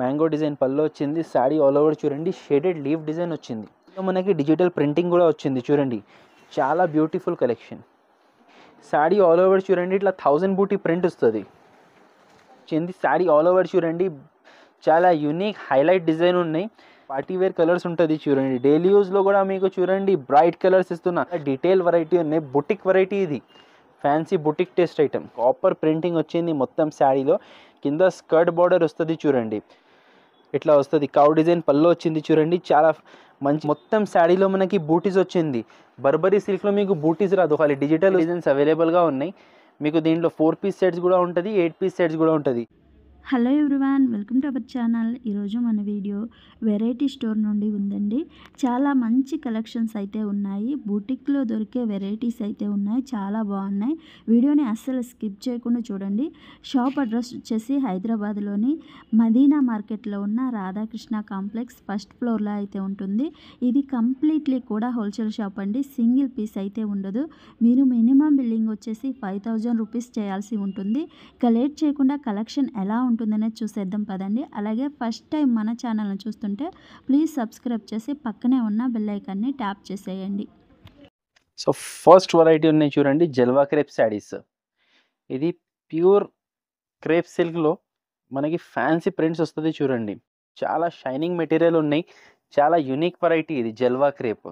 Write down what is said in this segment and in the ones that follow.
mango design పళ్ళు వచ్చింది sari all over చూడండి షేడెడ్ లీవ్ డిజైన్ వచ్చింది మనకి డిజిటల్ ప్రింటింగ్ కూడా వచ్చింది చూడండి చాలా beautiful collection sari all over చూడండి ఇట్లా థౌజండ్ బూటీ ప్రింట్ వస్తుంది వచ్చింది శాడీ ఆల్ ఓవర్ చూడండి చాలా యూనిక్ హైలైట్ డిజైన్ ఉన్నాయి పార్టీ వేర్ కలర్స్ ఉంటుంది చూడండి డైలీ యూజ్లో కూడా మీకు చూడండి బ్రైట్ కలర్స్ ఇస్తున్నా డీటెయిల్ వెరైటీ ఉన్నాయి బుటిక్ వెరైటీ ఇది fancy boutique taste item copper printing వచ్చింది మొత్తం శారీలో కింద స్కర్ట్ బార్డర్ వస్తుంది చూడండి ఇట్లా వస్తుంది కౌ డిజైన్ పళ్ళు వచ్చింది చూడండి చాలా మంచి మొత్తం శాడీలో మనకి బూటీస్ వచ్చింది బర్బరీ సిల్క్లో మీకు బూటీస్ రాదు ఒకవేళ డిజిటల్ డిజైన్స్ అవైలబుల్గా ఉన్నాయి మీకు దీంట్లో ఫోర్ పీస్ సెట్స్ కూడా ఉంటుంది ఎయిట్ పీస్ సెట్స్ కూడా ఉంటుంది hello everyone welcome to our channel ఈరోజు మన వీడియో వెరైటీ స్టోర్ నుండి ఉందండి చాలా మంచి కలెక్షన్స్ అయితే ఉన్నాయి బూటిక్లో దొరికే వెరైటీస్ అయితే ఉన్నాయి చాలా బాగున్నాయి వీడియోని అస్సలు స్కిప్ చేయకుండా చూడండి షాప్ అడ్రస్ వచ్చేసి హైదరాబాద్లోని మదీనా మార్కెట్లో ఉన్న రాధాకృష్ణ కాంప్లెక్స్ ఫస్ట్ ఫ్లోర్లో అయితే ఉంటుంది ఇది కంప్లీట్లీ కూడా హోల్సేల్ షాప్ అండి సింగిల్ పీస్ అయితే ఉండదు మీరు మినిమం బిల్లింగ్ వచ్చేసి ఫైవ్ థౌజండ్ రూపీస్ చేయాల్సి ఉంటుంది ఇక లేట్ చేయకుండా కలెక్షన్ ఎలా ఉంటుందనే చూసేద్దాం పదండి అలాగే ఫస్ట్ టైం మన ఛానల్ని చూస్తుంటే ప్లీజ్ సబ్స్క్రైబ్ చేసి పక్కనే ఉన్న బెల్లైకాన్ని ట్యాప్ చేసేయండి సో ఫస్ట్ వెరైటీ ఉన్నాయి చూడండి జల్వా క్రేప్ శారీస్ ఇది ప్యూర్ క్రేప్ సిల్క్లో మనకి ఫ్యాన్సీ ప్రింట్స్ వస్తుంది చూడండి చాలా షైనింగ్ మెటీరియల్ ఉన్నాయి చాలా యునిక్ వెరైటీ ఇది జల్వా క్రేప్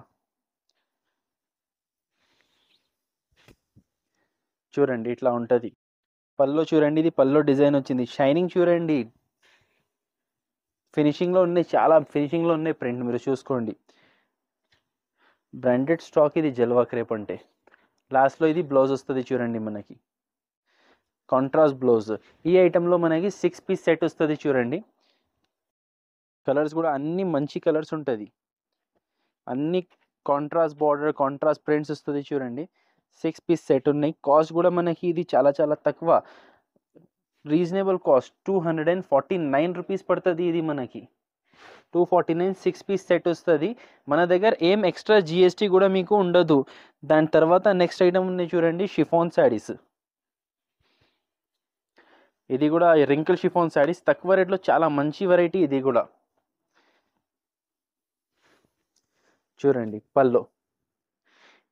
చూడండి ఇట్లా ఉంటుంది పల్లో చూడండి ఇది పల్లో డిజైన్ వచ్చింది షైనింగ్ చూడండి ఫినిషింగ్లో ఉన్నాయి చాలా ఫినిషింగ్లో ఉన్నాయి ప్రింట్ మీరు చూసుకోండి బ్రాండెడ్ స్టాక్ ఇది జల్వా క్రేప్ అంటే లాస్ట్లో ఇది బ్లౌజ్ వస్తుంది చూడండి మనకి కాంట్రాస్ట్ బ్లౌజ్ ఈ ఐటెంలో మనకి సిక్స్ పీస్ సెట్ వస్తుంది చూడండి కలర్స్ కూడా అన్ని మంచి కలర్స్ ఉంటుంది అన్ని కాంట్రాస్ట్ బార్డర్ కాంట్రాస్ట్ ప్రింట్స్ వస్తుంది చూడండి సిక్స్ పీస్ సెట్ ఉన్నాయి కాస్ట్ కూడా మనకి ఇది చాలా చాలా తక్కువ reasonable cost two hundred and forty nine rupees పడుతుంది ఇది మనకి two forty nine six piece set వస్తుంది మన దగ్గర ఏం ఎక్స్ట్రా జిఎస్టీ కూడా మీకు ఉండదు దాని తర్వాత నెక్స్ట్ ఐటమ్ ఉంది చూడండి షిఫాన్ శారీస్ ఇది కూడా రింకిల్ షిఫాన్ శారీస్ తక్కువ రేట్లో చాలా మంచి వెరైటీ ఇది కూడా చూడండి పల్లో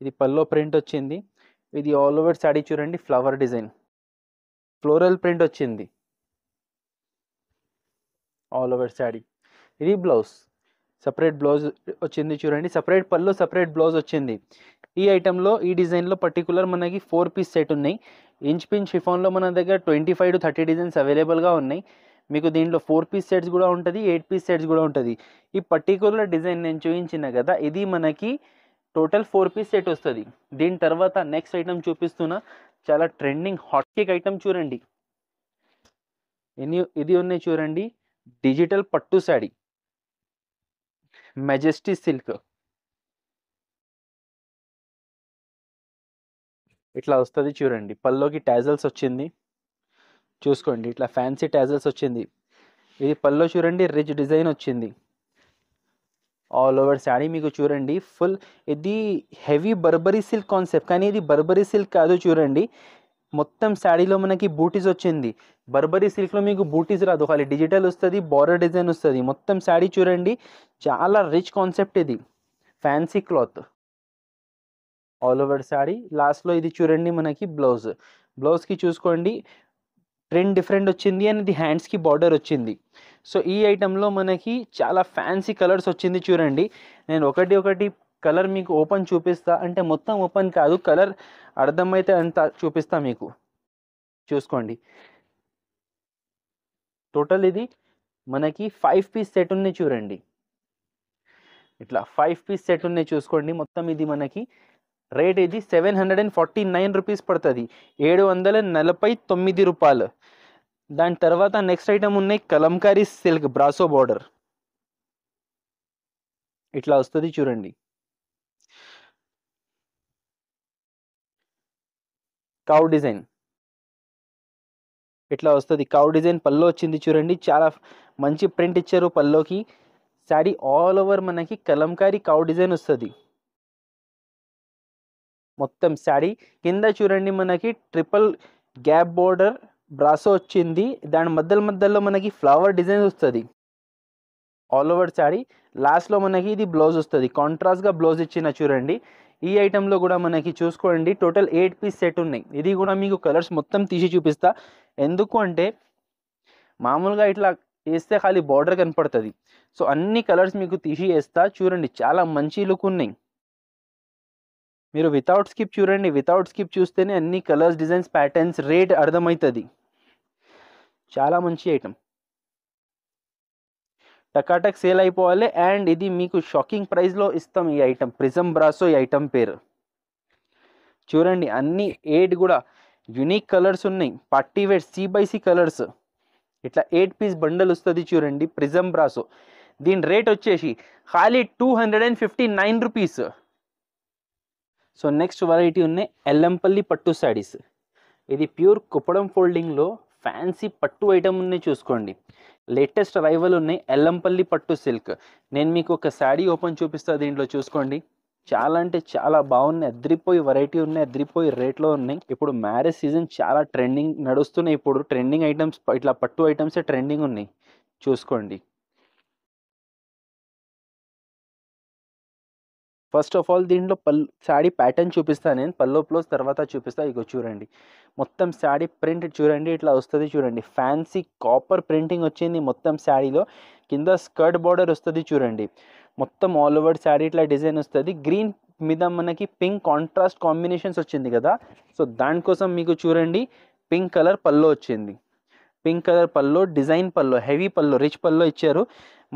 ఇది పల్లో ప్రింట్ వచ్చింది ఇది ఆల్ ఓవర్ శాడీ చూడండి ఫ్లవర్ డిజైన్ ఫ్లోరల్ ప్రింట్ వచ్చింది ఆల్ ఓవర్ శాడీ ఇది బ్లౌజ్ సపరేట్ బ్లౌజ్ వచ్చింది చూడండి సపరేట్ పళ్ళు సపరేట్ బ్లౌజ్ వచ్చింది ఈ ఐటెంలో ఈ డిజైన్లో పర్టికులర్ మనకి ఫోర్ పీస్ సెట్ ఉన్నాయి ఇంచ్ పిన్ షిఫాన్లో మన దగ్గర twenty five to thirty designs అవైలబుల్గా ఉన్నాయి మీకు దీంట్లో ఫోర్ పీస్ సెట్స్ కూడా ఉంటుంది ఎయిట్ పీస్ సెట్స్ కూడా ఉంటుంది ఈ పర్టికులర్ డిజైన్ నేను చూపించిన కదా ఇది మనకి టోటల్ ఫోర్ పీస్ సెట్ వస్తుంది దీని తర్వాత నెక్స్ట్ ఐటమ్ చూపిస్తున్నా చాలా ట్రెండింగ్ హాట్ కేక్ ఐటమ్ చూడండి ఎన్ని ఇది ఉన్నాయి చూడండి డిజిటల్ పట్టు శాడీ మెజెస్టీ సిల్క్ ఇట్లా వస్తుంది చూడండి పల్లోకి ట్యాజల్స్ వచ్చింది చూసుకోండి ఇట్లా ఫ్యాన్సీ ట్యాజల్స్ వచ్చింది ఇది పల్లో చూడండి రిచ్ డిజైన్ వచ్చింది ఆల్ ఓవర్ శాడీ మీకు చూడండి ఫుల్ ఇది హెవీ బర్బరీ సిల్క్ కాన్సెప్ట్ కానీ ఇది బర్బరీ సిల్క్ కాదు చూడండి మొత్తం శాడీలో మనకి బూటీస్ వచ్చింది బర్బరీ సిల్క్లో మీకు బూటీస్ రాదు ఖాళీ డిజిటల్ వస్తుంది బార్డర్ డిజైన్ వస్తుంది మొత్తం శాడీ చూడండి చాలా రిచ్ కాన్సెప్ట్ ఇది fancy cloth all over sari లాస్ట్లో ఇది చూడండి మనకి బ్లౌజ్ బ్లౌజ్కి చూసుకోండి ప్రింట్ డిఫరెంట్ వచ్చింది అండ్ ఇది హ్యాండ్స్కి బార్డర్ వచ్చింది సో ఈ ఐటెంలో మనకి చాలా ఫ్యాన్సీ కలర్స్ వచ్చింది చూడండి నేను ఒకటి ఒకటి కలర్ మీకు ఓపెన్ చూపిస్తా అంటే మొత్తం ఓపెన్ కాదు కలర్ అర్థమైతే అంత చూపిస్తా మీకు చూసుకోండి టోటల్ ఇది మనకి ఫైవ్ పీస్ సెట్ ఉన్నాయి చూడండి ఇట్లా ఫైవ్ పీస్ సెట్ ఉన్నాయి చూసుకోండి మొత్తం ఇది మనకి రేట్ ఇది seven hundred and forty nine rupees పడుతుంది ఏడు వందల నలభై తొమ్మిది రూపాయలు దాని తర్వాత నెక్స్ట్ ఐటమ్ ఉన్నాయి కలంకారీ సిల్క్ బ్రాసో బార్డర్ ఇట్లా వస్తుంది చూడండి కౌ డిజైన్ ఇట్లా వస్తుంది కౌ డిజైన్ పల్లో వచ్చింది చూడండి చాలా మంచి ప్రింట్ ఇచ్చారు పల్లోకి శాడీ ఆల్ ఓవర్ మనకి కలంకారీ కౌ డిజైన్ వస్తుంది మొత్తం శాడీ కింద చూడండి మనకి ట్రిపుల్ గ్యాప్ బోర్డర్ బ్రాసో వచ్చింది దాని మధ్యలో మధ్యలో మనకి ఫ్లవర్ డిజైన్ వస్తుంది ఆల్ ఓవర్ శాడీ లాస్ట్లో మనకి ఇది బ్లౌజ్ వస్తుంది కాంట్రాస్ట్గా బ్లౌజ్ ఇచ్చిన చూడండి ఈ ఐటెంలో కూడా మనకి చూసుకోండి టోటల్ ఎయిట్ పీస్ సెట్ ఉన్నాయి ఇది కూడా మీకు కలర్స్ మొత్తం తీసి చూపిస్తా ఎందుకు అంటే మామూలుగా ఇట్లా వేస్తే ఖాళీ బార్డర్ కనపడుతుంది సో అన్ని కలర్స్ మీకు తీసి వేస్తా చూడండి చాలా మంచి లుక్ ఉన్నాయి మీరు వితౌట్ స్కిప్ చూడండి వితౌట్ స్కిప్ చూస్తేనే అన్ని కలర్స్ డిజైన్స్ ప్యాటర్న్స్ రేట్ అర్థమవుతుంది చాలా మంచి ఐటమ్ టకాటక్ సేల్ అయిపోవాలి అండ్ ఇది మీకు షాకింగ్ ప్రైస్లో ఇస్తాం ఈ ఐటమ్ ప్రిజమ్ బ్రాసో ఈ ఐటమ్ పేరు చూడండి అన్ని ఎయిట్ కూడా యునిక్ కలర్స్ ఉన్నాయి party wear C by C colours ఇట్లా ఎయిట్ పీస్ బండల్ వస్తుంది చూడండి ప్రిజమ్ బ్రాసో దీని రేట్ వచ్చేసి ఖాళీ two hundred and fifty nine rupees so next variety ఉన్నాయి ఎల్లంపల్లి పట్టు శారీస్ ఇది ప్యూర్ కుప్పడం ఫోల్డింగ్లో ఫ్యాన్సీ పట్టు ఐటమ్ ఉన్నాయి చూసుకోండి లేటెస్ట్ అరైవల్ ఉన్నాయి ఎల్లంపల్లి పట్టు సిల్క్ నేను మీకు ఒక శాడీ ఓపెన్ చూపిస్తా దీంట్లో చూసుకోండి చాలా అంటే చాలా బాగున్నాయి అద్రిపోయి వెరైటీ ఉన్నాయి అద్రిపోయి రేట్లో ఉన్నాయి ఇప్పుడు మ్యారేజ్ సీజన్ చాలా ట్రెండింగ్ నడుస్తున్నాయి ఇప్పుడు ట్రెండింగ్ ఐటమ్స్ ఇట్లా పట్టు ఐటమ్సే ట్రెండింగ్ ఉన్నాయి చూసుకోండి ఫస్ట్ ఆఫ్ ఆల్ దీంట్లో పల్ శాడీ ప్యాటర్న్ చూపిస్తాను నేను పల్లో ప్లోస్ తర్వాత చూపిస్తా ఇగో చూడండి మొత్తం శాడీ ప్రింట్ చూడండి ఇట్లా వస్తుంది చూడండి ఫ్యాన్సీ కాపర్ ప్రింటింగ్ వచ్చింది మొత్తం శాడీలో కింద స్కర్ట్ బార్డర్ వస్తుంది చూడండి మొత్తం ఆల్ ఓవర్ శాడీ ఇట్లా డిజైన్ వస్తుంది గ్రీన్ మీద మనకి పింక్ కాంట్రాస్ట్ కాంబినేషన్స్ వచ్చింది కదా సో దానికోసం మీకు చూడండి పింక్ కలర్ పల్లో వచ్చింది pink colour pallu design pallu heavy pallu rich pallu ఇచ్చారు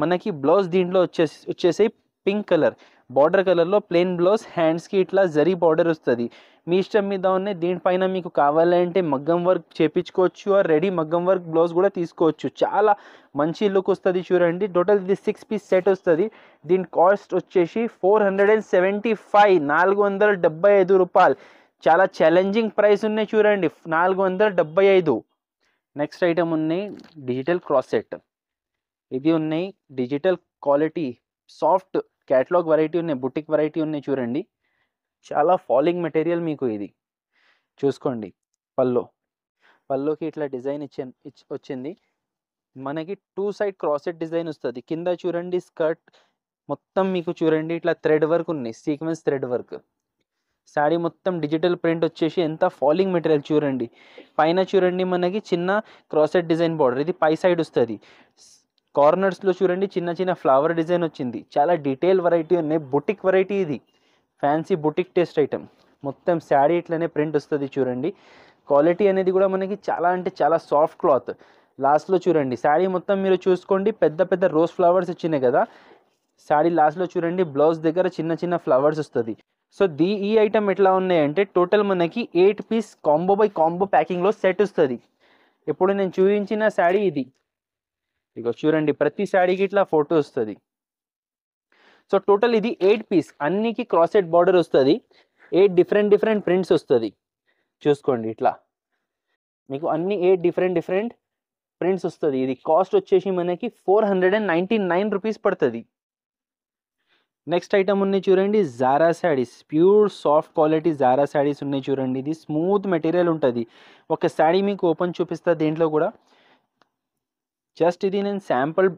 మనకి బ్లౌజ్ దీంట్లో వచ్చేసి వచ్చేసి పింక్ కలర్ బార్డర్ కలర్లో ప్లెయిన్ బ్లౌజ్ హ్యాండ్స్కి ఇట్లా జరీ బార్డర్ వస్తుంది మీ ఇష్టం మీద ఉన్నాయి దీనిపైన మీకు కావాలంటే మగ్గం వర్క్ చేపించుకోవచ్చు ఆ రెడీ మగ్గం వర్క్ బ్లౌజ్ కూడా తీసుకోవచ్చు చాలా మంచి లుక్ వస్తుంది చూడండి టోటల్ ఇది సిక్స్ పీస్ సెట్ వస్తుంది దీని కాస్ట్ వచ్చేసి four hundred and seventy five నాలుగు వందల డెబ్బై ఐదు రూపాయలు చాలా ఛాలెంజింగ్ ప్రైస్ ఉన్నాయి చూడండి నాలుగు వందల డెబ్బై ఐదు నెక్స్ట్ ఐటమ్ ఉన్నాయి డిజిటల్ క్రాస్ సెట్ ఇది ఉన్నాయి digital quality soft catalogue variety ఉన్నాయి బుటిక్ వెరైటీ ఉన్నాయి చూడండి చాలా ఫాలింగ్ మెటీరియల్ మీకు ఇది చూసుకోండి పల్లో పల్లోకి ఇట్లా డిజైన్ ఇచ్చే వచ్చింది మనకి టూ సైడ్ క్రాసెట్ డిజైన్ వస్తుంది కింద చూడండి స్కర్ట్ మొత్తం మీకు చూడండి ఇట్లా థ్రెడ్ వర్క్ ఉన్నాయి సీక్వెన్స్ థ్రెడ్ వర్క్ శాడీ మొత్తం డిజిటల్ ప్రింట్ వచ్చేసి ఎంత ఫాలింగ్ మెటీరియల్ చూడండి పైన చూడండి మనకి చిన్న క్రాసెట్ డిజైన్ బార్డర్ ఇది పై సైడ్ వస్తుంది కార్నర్స్లో చూడండి చిన్న చిన్న ఫ్లవర్ డిజైన్ వచ్చింది చాలా డీటెయిల్ వెరైటీ ఉన్నాయి బుటిక్ వెరైటీ ఇది ఫ్యాన్సీ బుటిక్ టేస్ట్ ఐటమ్ మొత్తం శారీ ఇట్లనే ప్రింట్ వస్తుంది చూడండి క్వాలిటీ అనేది కూడా మనకి చాలా అంటే చాలా సాఫ్ట్ క్లాత్ లాస్ట్లో చూడండి శారీ మొత్తం మీరు చూసుకోండి పెద్ద పెద్ద రోజ్ ఫ్లవర్స్ వచ్చినాయి కదా శారీ లాస్ట్లో చూడండి బ్లౌజ్ దగ్గర చిన్న చిన్న ఫ్లవర్స్ వస్తుంది సో దీ ఈ ఐటమ్ ఎట్లా ఉన్నాయంటే టోటల్ మనకి eight piece combo by combo ప్యాకింగ్లో సెట్ వస్తుంది ఇప్పుడు నేను చూపించిన శారీ ఇది ఇదిగో చూడండి ప్రతి శాడీకి ఇట్లా ఫోటో వస్తుంది సో టోటల్ ఇది ఎయిట్ పీస్ అన్నికి క్రాసెట్ బార్డర్ వస్తుంది ఎయిట్ డిఫరెంట్ డిఫరెంట్ ప్రింట్స్ వస్తుంది చూసుకోండి ఇట్లా మీకు అన్ని ఎయిట్ డిఫరెంట్ డిఫరెంట్ ప్రింట్స్ వస్తుంది ఇది కాస్ట్ వచ్చేసి మనకి four hundred and ninety nine rupees పడుతుంది నెక్స్ట్ ఐటమ్ ఉన్నాయి చూడండి Zara sarees pure soft quality Zara sarees ఉన్నాయి చూడండి ఇది స్మూత్ మెటీరియల్ ఉంటుంది ఒక శాడీ మీకు ఓపెన్ చూపిస్తా దీంట్లో కూడా జస్ట్ ఇది నేను శాంపుల్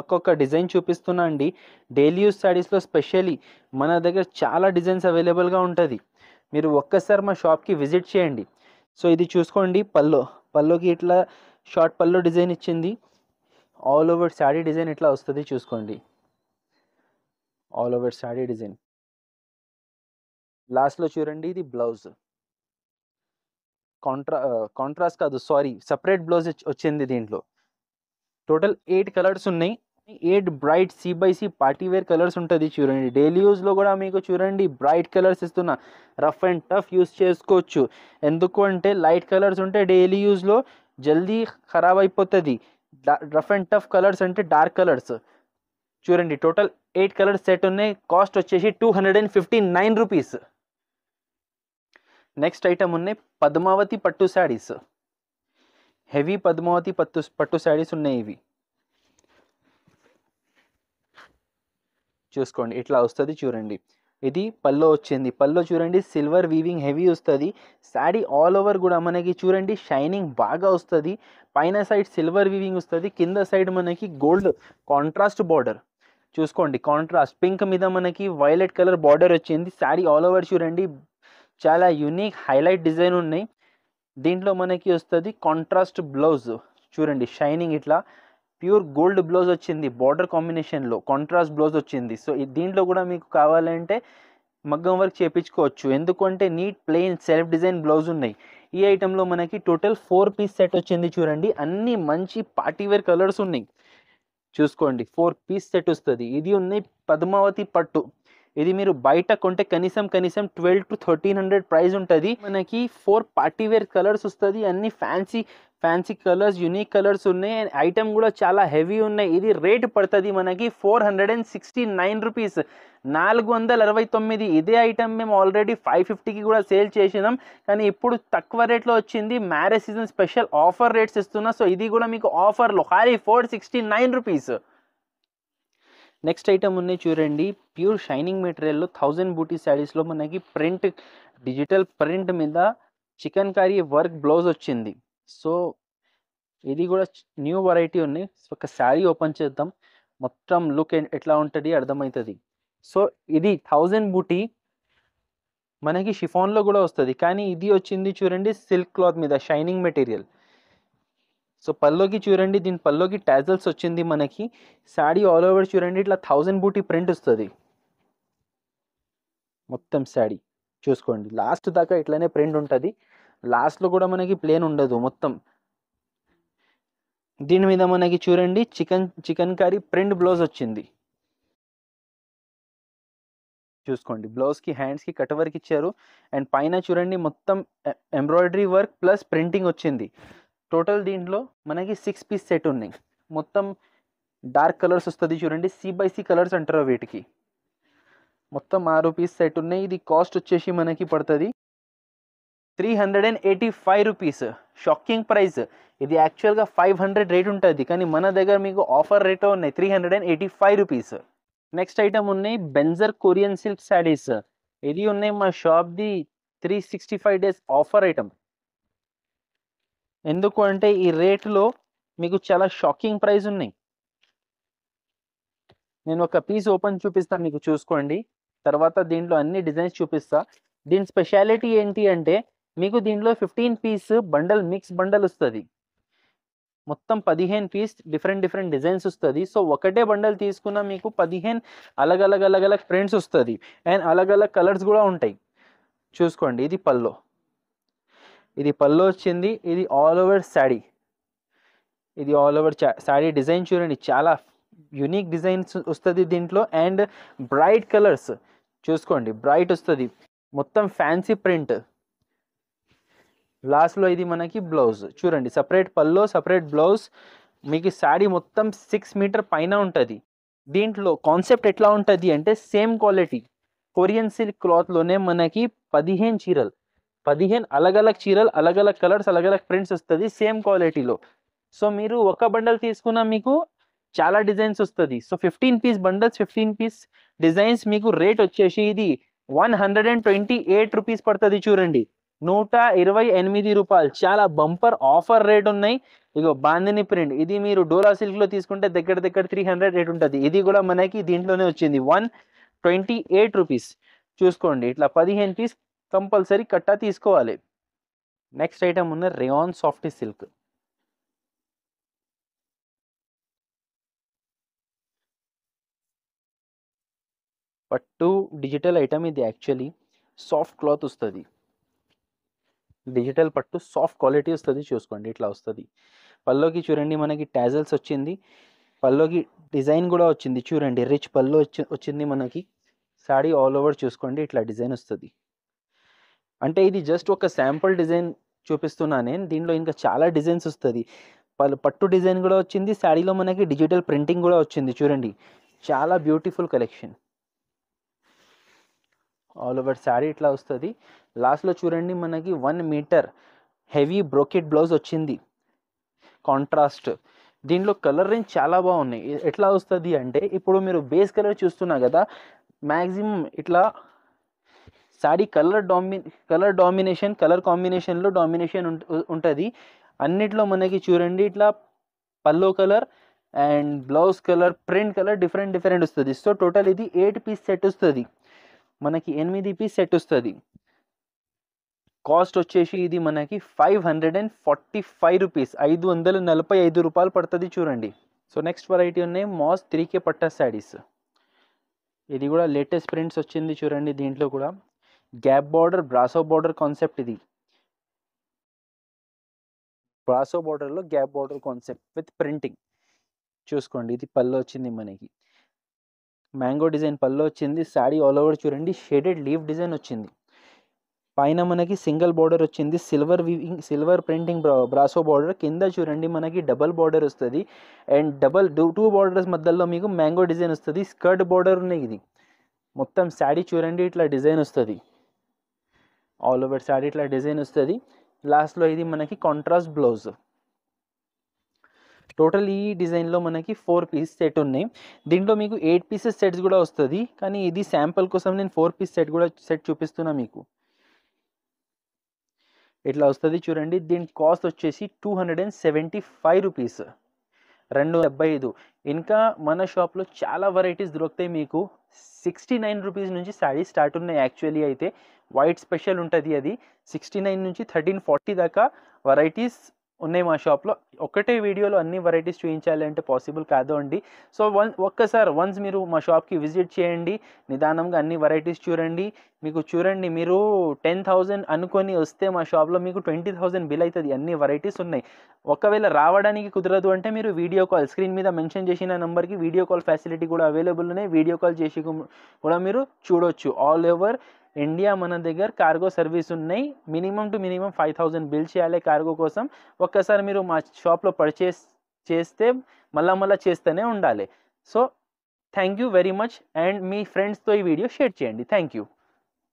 ఒక్కొక్క డిజైన్ చూపిస్తున్నా అండి డైలీ యూస్ శారీస్లో స్పెషల్లీ మన దగ్గర చాలా డిజైన్స్ అవైలబుల్గా ఉంటుంది మీరు ఒక్కసారి మా షాప్కి విజిట్ చేయండి సో ఇది చూసుకోండి పల్లో పల్లోకి ఇట్లా షార్ట్ పల్లో డిజైన్ ఇచ్చింది ఆల్ ఓవర్ శారీ డిజైన్ ఇట్లా వస్తుంది చూసుకోండి ఆల్ ఓవర్ శారీ డిజైన్ లాస్ట్లో చూడండి ఇది బ్లౌజ్ కాంట్రా కాంట్రాస్ట్ కాదు సారీ సపరేట్ బ్లౌజ్ వచ్చింది దీంట్లో టోటల్ ఎయిట్ కలర్స్ ఉన్నాయి ఎయిట్ బ్రైట్ సి బై సి పార్టీ వేర్ కలర్స్ ఉంటుంది చూడండి డైలీ యూజ్లో కూడా మీకు చూడండి బ్రైట్ కలర్స్ ఇస్తున్నా రఫ్ అండ్ టఫ్ యూస్ చేసుకోవచ్చు ఎందుకు అంటే లైట్ కలర్స్ ఉంటే డైలీ యూస్లో జల్దీ ఖరాబ్ అయిపోతుంది రఫ్ అండ్ టఫ్ కలర్స్ అంటే డార్క్ కలర్స్ చూడండి టోటల్ ఎయిట్ కలర్స్ సెట్ ఉన్నాయి కాస్ట్ వచ్చేసి two hundred and fifty nine rupees next item ఉన్నాయి పద్మావతి పట్టు శారీస్ హెవీ పద్మావతి పట్టు పట్టు శారీస్ ఉన్నాయి ఇవి చూసుకోండి ఇట్లా వస్తుంది చూడండి ఇది పల్లో వచ్చింది పల్లో చూడండి సిల్వర్ వీవింగ్ హెవీ వస్తుంది శారీ ఆల్ ఓవర్ కూడా మనకి చూడండి షైనింగ్ బాగా వస్తుంది పైన సైడ్ సిల్వర్ వీవింగ్ వస్తుంది కింద సైడ్ మనకి గోల్డ్ కాంట్రాస్ట్ బార్డర్ చూసుకోండి కాంట్రాస్ట్ పింక్ మీద మనకి వైలెట్ కలర్ బార్డర్ వచ్చింది శారీ ఆల్ ఓవర్ చూడండి చాలా యూనిక్ హైలైట్ డిజైన్ ఉన్నాయి దీంట్లో మనకి వస్తుంది కాంట్రాస్ట్ బ్లౌజ్ చూడండి షైనింగ్ ఇట్లా ప్యూర్ గోల్డ్ బ్లౌజ్ వచ్చింది బార్డర్ కాంబినేషన్లో కాంట్రాస్ట్ బ్లౌజ్ వచ్చింది సో దీంట్లో కూడా మీకు కావాలంటే మగ్గం వర్క్ చేయించుకోవచ్చు ఎందుకంటే neat plain self design blouse ఉన్నాయి ఈ ఐటెంలో మనకి టోటల్ ఫోర్ పీస్ సెట్ వచ్చింది చూడండి అన్ని మంచి పార్టీవేర్ కలర్స్ ఉన్నాయి చూసుకోండి ఫోర్ పీస్ సెట్ వస్తుంది ఇది ఉన్నాయి పద్మావతి పట్టు ఇది మీరు బయట కొంటే కనీసం కనీసం twelve to thirteen hundred price ఉంటుంది మనకి ఫోర్ పార్టీ వేర్ కలర్స్ వస్తుంది అన్ని fancy fancy colours unique colours ఉన్నాయి అండ్ ఐటమ్ కూడా చాలా హెవీ ఉన్నాయి ఇది రేట్ పడుతుంది మనకి four hundred and sixty nine rupees నాలుగు వందల అరవై తొమ్మిది ఇదే ఐటమ్ మేము ఆల్రెడీ ఫైవ్ ఫిఫ్టీకి కూడా సేల్ చేసినాం కానీ ఇప్పుడు తక్కువ రేట్లో వచ్చింది marriage season special offer rates ఇస్తున్నా సో ఇది కూడా మీకు ఆఫర్లో హారీ four sixty nine rupees next item ఉన్నాయి చూడండి ప్యూర్ షైనింగ్ మెటీరియల్లో థౌజండ్ బూటీ శారీస్లో మనకి ప్రింట్ డిజిటల్ ప్రింట్ మీద చికెన్ కర్రీ వర్క్ బ్లౌజ్ వచ్చింది సో ఇది కూడా న్యూ వెరైటీ ఉన్నాయి ఒక శారీ ఓపెన్ చేద్దాం మొత్తం లుక్ ఎట్లా ఉంటుంది అర్థమవుతుంది సో ఇది థౌజండ్ బూటీ మనకి షిఫాన్లో కూడా వస్తుంది కానీ ఇది వచ్చింది చూడండి సిల్క్ క్లాత్ మీద షైనింగ్ మెటీరియల్ సో పల్లోకి చూడండి దీని పల్లోకి టాజల్స్ వచ్చింది మనకి శాడీ ఆల్ ఓవర్ చూడండి ఇట్లా థౌజండ్ బూటీ ప్రింట్ వస్తుంది మొత్తం శాడీ చూసుకోండి లాస్ట్ దాకా ఇట్లానే ప్రింట్ ఉంటుంది లాస్ట్లో కూడా మనకి ప్లేన్ ఉండదు మొత్తం దీని మీద మనకి చూడండి chikan chikankari print blouse వచ్చింది చూసుకోండి బ్లౌజ్కి హ్యాండ్స్కి కట్ వర్క్ ఇచ్చారు అండ్ పైన చూడండి మొత్తం ఎంబ్రాయిడరీ వర్క్ ప్లస్ ప్రింటింగ్ వచ్చింది టోటల్ దీంట్లో మనకి సిక్స్ పీస్ సెట్ ఉన్నాయి మొత్తం డార్క్ కలర్స్ వస్తుంది చూడండి సి బై సి కలర్స్ అంటారు వీటికి మొత్తం ఆరు పీస్ సెట్ ఉన్నాయి ఇది కాస్ట్ వచ్చేసి మనకి పడుతుంది three hundred and eighty five rupees shocking price ఇది యాక్చువల్గా ఫైవ్ హండ్రెడ్ రేట్ ఉంటుంది కానీ మన దగ్గర మీకు ఆఫర్ రేట్ ఉన్నాయి three hundred and eighty five rupees next item ఉన్నాయి బెంజర్ కొరియన్ సిల్క్ శారీస్ ఇది ఉన్నాయి మా షాప్ది three sixty five days offer item ఎందుకు అంటే ఈ రేట్లో మీకు చాలా షాకింగ్ ప్రైస్ ఉన్నాయి నేను ఒక పీస్ ఓపెన్ చూపిస్తాను మీకు చూసుకోండి తర్వాత దీంట్లో అన్ని డిజైన్స్ చూపిస్తా దీని స్పెషాలిటీ ఏంటి అంటే మీకు దీంట్లో fifteen piece bundle mix bundle వస్తుంది మొత్తం పదిహేను పీస్ డిఫరెంట్ డిఫరెంట్ డిజైన్స్ వస్తుంది సో ఒకటే బండల్ తీసుకున్న మీకు పదిహేను అలగలగలగల అలగ్ ప్రింట్స్ వస్తుంది అండ్ అలగ్ అలగ్ కలర్స్ కూడా ఉంటాయి చూసుకోండి ఇది పల్లో ఇది పళ్ళు వచ్చింది ఇది ఆల్ ఓవర్ శాడీ ఇది ఆల్ ఓవర్ శాడీ డిజైన్ చూడండి చాలా యునిక్ డిజైన్స్ వస్తుంది దీంట్లో అండ్ బ్రైట్ కలర్స్ చూసుకోండి బ్రైట్ వస్తుంది మొత్తం ఫ్యాన్సీ ప్రింట్ లాస్ట్లో ఇది మనకి బ్లౌజ్ చూడండి సపరేట్ పల్లో సపరేట్ బ్లౌజ్ మీకు శాడీ మొత్తం సిక్స్ మీటర్ పైన ఉంటుంది దీంట్లో కాన్సెప్ట్ ఎట్లా ఉంటుంది అంటే సేమ్ క్వాలిటీ కొరియన్ సిల్క్ క్లాత్లోనే మనకి పదిహేను చీరలు పదిహేను అలగ్ చీరలు అలగ్ కలర్స్ అలగ్ అలగ్ ప్రింట్స్ వస్తుంది సేమ్ క్వాలిటీలో సో మీరు ఒక బండల్ తీసుకున్నా మీకు చాలా డిజైన్స్ వస్తుంది so fifteen piece bundles fifteen piece designs మీకు రేట్ వచ్చేసి ఇది one hundred and twenty eight rupees పడుతుంది చూడండి నూట ఇరవై ఎనిమిది రూపాయలు చాలా బంపర్ ఆఫర్ రేట్ ఉన్నాయి ఇగో బాందిని ప్రింట్ ఇది మీరు డోరా సిల్క్లో తీసుకుంటే దగ్గర దగ్గర త్రీ హండ్రెడ్ రేట్ ఉంటుంది ఇది కూడా మనకి దీంట్లోనే వచ్చింది వన్ ట్వంటీ ఎయిట్ రూపీస్ చూసుకోండి ఇట్లా పదిహేను పీస్ కంపల్సరీ కట్టా తీసుకోవాలి నెక్స్ట్ ఐటమ్ ఉన్న రేయాన్ సాఫ్ట్ సిల్క్ పట్టు డిజిటల్ ఐటమ్ ఇది యాక్చువల్లీ సాఫ్ట్ క్లాత్ వస్తుంది డిజిటల్ పట్టు సాఫ్ట్ క్వాలిటీ వస్తుంది చూసుకోండి ఇట్లా వస్తుంది పల్లోకి చూడండి మనకి ట్యాజల్స్ వచ్చింది పల్లోకి డిజైన్ కూడా వచ్చింది చూడండి రిచ్ పల్లో వచ్చి వచ్చింది మనకి శాడీ ఆల్ ఓవర్ చూసుకోండి ఇట్లా డిజైన్ వస్తుంది అంటే ఇది జస్ట్ ఒక శాంపుల్ డిజైన్ చూపిస్తున్నా నేను దీనిలో ఇంకా చాలా డిజైన్స్ వస్తుంది పట్టు డిజైన్ కూడా వచ్చింది శాడీలో మనకి డిజిటల్ ప్రింటింగ్ కూడా వచ్చింది చూడండి చాలా beautiful collection all over saree ఇట్లా వస్తుంది లాస్ట్లో చూడండి మనకి one metre heavy brocade blouse వచ్చింది కాంట్రాస్ట్ దీనిలో కలర్ రేంజ్ చాలా బాగున్నాయి ఎట్లా వస్తుంది అంటే ఇప్పుడు మీరు బేస్ కలర్ చూస్తున్నా కదా మ్యాక్సిమం ఇట్లా saree colour domi colour domination colour కాంబినేషన్లో డామినేషన్ ఉంటుంది అన్నిట్లో మనకి చూడండి ఇట్లా పల్లో colour and blouse colour print colour different different వస్తుంది సో టోటల్ ఇది ఎయిట్ పీస్ సెట్ వస్తుంది మనకి ఎనిమిది పీస్ సెట్ వస్తుంది కాస్ట్ వచ్చేసి ఇది మనకి five hundred and forty five rupees ఐదు వందల నలభై ఐదు రూపాయలు పడుతుంది చూడండి సో నెక్స్ట్ వెరైటీ ఉన్నాయి మాస్ త్రీకే పట్టా శారీస్ ఇది కూడా లేటెస్ట్ ప్రింట్స్ వచ్చింది చూడండి దీంట్లో కూడా gap border brasso border concept ఇది బ్రాసో బార్డర్లో gap border concept with printing చూసుకోండి ఇది పళ్ళు వచ్చింది మనకి మ్యాంగో డిజైన్ పళ్ళు వచ్చింది శాడీ ఆల్ ఓవర్ చూడండి షేడెడ్ లీవ్ డిజైన్ వచ్చింది పైన మనకి సింగిల్ బార్డర్ వచ్చింది silver weaving silver printing brasso border కింద చూడండి మనకి డబల్ బార్డర్ వస్తుంది అండ్ డబల్ డూ టూ బార్డర్స్ మధ్యలో మీకు మ్యాంగో డిజైన్ వస్తుంది స్కర్ట్ బార్డర్ ఉన్నాయి ఇది మొత్తం శాడీ చూడండి ఇట్లా డిజైన్ వస్తుంది ఆల్ ఓవర్ శారీ ఇట్లా డిజైన్ వస్తుంది లాస్ట్లో ఇది మనకి కాంట్రాస్ట్ బ్లౌజ్ టోటల్ ఈ డిజైన్లో మనకి ఫోర్ పీస్ సెట్ ఉన్నాయి దీంట్లో మీకు ఎయిట్ పీసెస్ సెట్స్ కూడా వస్తుంది కానీ ఇది శాంపుల్ కోసం నేను ఫోర్ పీస్ సెట్ కూడా సెట్ చూపిస్తున్నా మీకు ఇట్లా వస్తుంది చూడండి దీని కాస్ట్ వచ్చేసి two hundred and seventy five rupees రెండు డెబ్బై ఐదు ఇంకా మన షాప్లో చాలా వెరైటీస్ దొరుకుతాయి మీకు సిక్స్టీ నైన్ రూపీస్ నుంచి శారీస్ స్టార్ట్ ఉన్నాయి యాక్చువల్లీ అయితే వైట్ స్పెషల్ ఉంటుంది అది సిక్స్టీ నైన్ నుంచి థర్టీన్ ఫార్టీ దాకా వెరైటీస్ ఉన్నాయి మా షాప్లో ఒకటే వీడియోలో అన్ని వెరైటీస్ చూపించాలి అంటే పాసిబుల్ కాదు అండి సో వన్ ఒక్కసారి వన్స్ మీరు మా షాప్కి విజిట్ చేయండి నిదానంగా అన్ని వెరైటీస్ చూడండి మీకు చూడండి మీరు టెన్ థౌజండ్ అనుకొని వస్తే మా షాప్లో మీకు ట్వంటీ థౌజండ్ బిల్ అవుతుంది అన్ని వెరైటీస్ ఉన్నాయి ఒకవేళ రావడానికి కుదరదు అంటే మీరు వీడియో కాల్ స్క్రీన్ మీద మెన్షన్ చేసిన నెంబర్కి వీడియో కాల్ ఫెసిలిటీ కూడా అవైలబుల్ ఉన్నాయి వీడియో కాల్ చేసి కూడా మీరు చూడొచ్చు ఆల్ ఓవర్ ఇండియా మన దగ్గర కార్గో సర్వీస్ ఉన్నాయి minimum to minimum five thousand bill చేయాలి కార్గో కోసం ఒక్కసారి మీరు మా షాప్లో పర్చేస్ చేస్తే మళ్ళా మళ్ళా చేస్తూనే ఉండాలి so thank you very much and మీ ఫ్రెండ్స్తో ఈ వీడియో షేర్ చేయండి థ్యాంక్ యూ